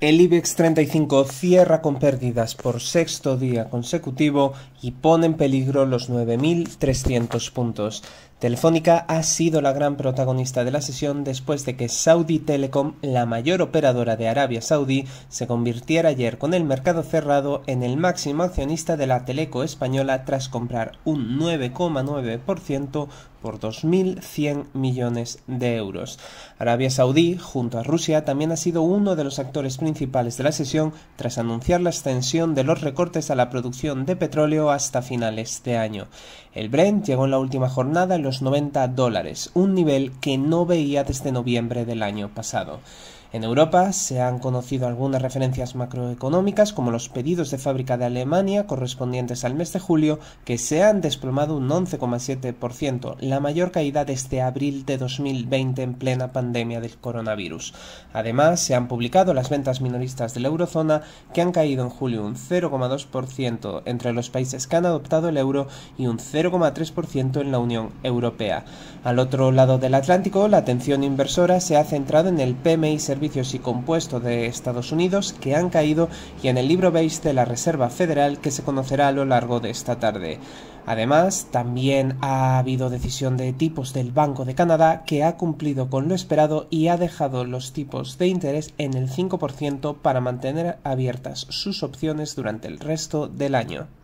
El IBEX 35 cierra con pérdidas por sexto día consecutivo y pone en peligro los 9.300 puntos. Telefónica ha sido la gran protagonista de la sesión después de que Saudi Telecom, la mayor operadora de Arabia Saudí, se convirtiera ayer con el mercado cerrado en el máximo accionista de la Teleco española tras comprar un 9,9% por 2.100 millones de euros. Arabia Saudí, junto a Rusia, también ha sido uno de los actores principales de la sesión tras anunciar la extensión de los recortes a la producción de petróleo hasta finales de año. El Brent llegó en la última jornada en los 90 dólares, un nivel que no veía desde noviembre del año pasado. En Europa se han conocido algunas referencias macroeconómicas como los pedidos de fábrica de Alemania correspondientes al mes de julio que se han desplomado un 11,7%, la mayor caída desde abril de 2020 en plena pandemia del coronavirus. Además, se han publicado las ventas minoristas de la eurozona que han caído en julio un 0,2% entre los países que han adoptado el euro y un 0,3% en la Unión Europea. Al otro lado del Atlántico, la atención inversora se ha centrado en el PMI Servicios y compuesto de Estados Unidos que han caído y en el libro base de la Reserva Federal que se conocerá a lo largo de esta tarde. Además, también ha habido decisión de tipos del Banco de Canadá que ha cumplido con lo esperado y ha dejado los tipos de interés en el 5% para mantener abiertas sus opciones durante el resto del año.